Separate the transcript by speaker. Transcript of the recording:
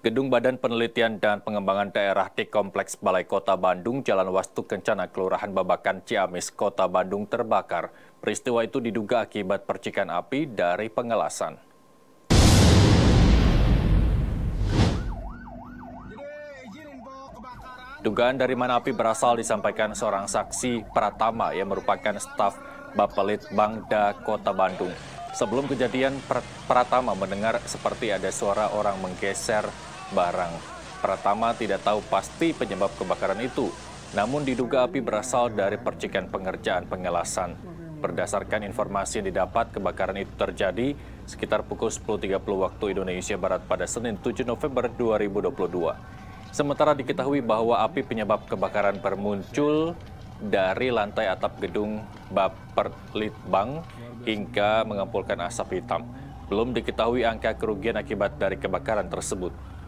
Speaker 1: Gedung Badan Penelitian dan Pengembangan Daerah di Kompleks Balai Kota Bandung, Jalan Wastu Kencana, Kelurahan Babakan, Ciamis, Kota Bandung terbakar. Peristiwa itu diduga akibat percikan api dari pengelasan. Dugaan dari mana api berasal disampaikan seorang saksi Pratama yang merupakan staf Bapelit Bangda Kota Bandung. Sebelum kejadian, Pratama mendengar seperti ada suara orang menggeser barang. Pratama tidak tahu pasti penyebab kebakaran itu, namun diduga api berasal dari percikan pengerjaan pengelasan. Berdasarkan informasi yang didapat, kebakaran itu terjadi sekitar pukul 10.30 waktu Indonesia Barat pada Senin 7 November 2022. Sementara diketahui bahwa api penyebab kebakaran bermuncul dari lantai atap gedung Baperlitbang hingga mengumpulkan asap hitam. Belum diketahui angka kerugian akibat dari kebakaran tersebut.